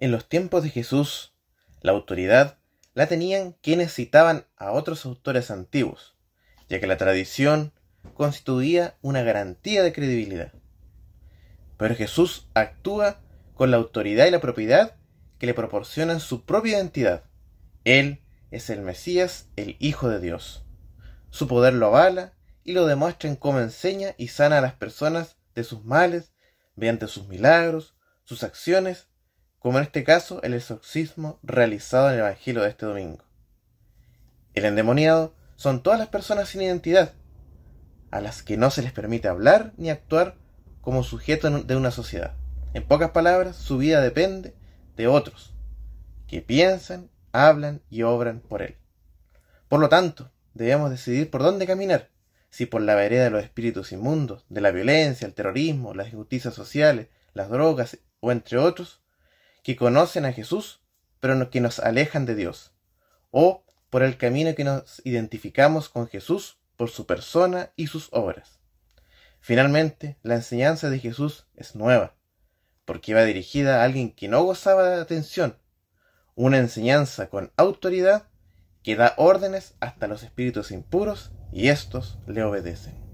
En los tiempos de Jesús, la autoridad la tenían quienes citaban a otros autores antiguos, ya que la tradición constituía una garantía de credibilidad. Pero Jesús actúa con la autoridad y la propiedad que le proporcionan su propia identidad. Él es el Mesías, el Hijo de Dios. Su poder lo avala y lo demuestra en cómo enseña y sana a las personas de sus males mediante sus milagros, sus acciones como en este caso el exorcismo realizado en el Evangelio de este domingo. El endemoniado son todas las personas sin identidad, a las que no se les permite hablar ni actuar como sujeto de una sociedad. En pocas palabras, su vida depende de otros, que piensan, hablan y obran por él. Por lo tanto, debemos decidir por dónde caminar, si por la vereda de los espíritus inmundos, de la violencia, el terrorismo, las injusticias sociales, las drogas o entre otros, que conocen a Jesús, pero que nos alejan de Dios, o por el camino que nos identificamos con Jesús por su persona y sus obras. Finalmente, la enseñanza de Jesús es nueva, porque va dirigida a alguien que no gozaba de atención, una enseñanza con autoridad que da órdenes hasta los espíritus impuros y éstos le obedecen.